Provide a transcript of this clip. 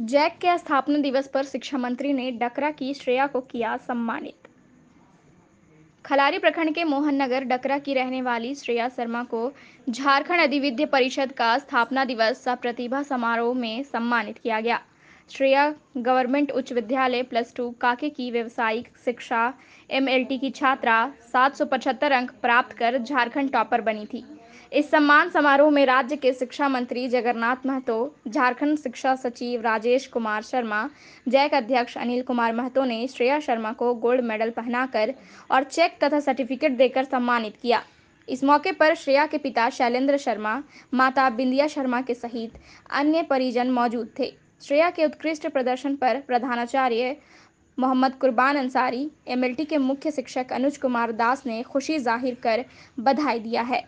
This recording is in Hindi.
जैक के स्थापना दिवस पर शिक्षा मंत्री ने डकरा की श्रेया को किया सम्मानित खलारी प्रखंड के मोहन नगर डकरा की रहने वाली श्रेया शर्मा को झारखंड अधिविद्य परिषद का स्थापना दिवस सा प्रतिभा समारोह में सम्मानित किया गया श्रेया गवर्नमेंट उच्च विद्यालय प्लस टू काके की व्यवसायिक शिक्षा एमएलटी की छात्रा सात अंक प्राप्त कर झारखंड टॉपर बनी थी इस सम्मान समारोह में राज्य के शिक्षा मंत्री जगन्नाथ महतो झारखंड शिक्षा सचिव राजेश कुमार शर्मा जैक अध्यक्ष अनिल कुमार महतो ने श्रेया शर्मा को गोल्ड मेडल पहनाकर और चेक तथा सर्टिफिकेट देकर सम्मानित किया इस मौके पर श्रेया के पिता शैलेंद्र शर्मा माता बिंदिया शर्मा के सहित अन्य परिजन मौजूद थे श्रेया के उत्कृष्ट प्रदर्शन पर प्रधानाचार्य मोहम्मद कुर्बान अंसारी एमएलटी के मुख्य शिक्षक अनुज कुमार दास ने खुशी जाहिर कर बधाई दिया है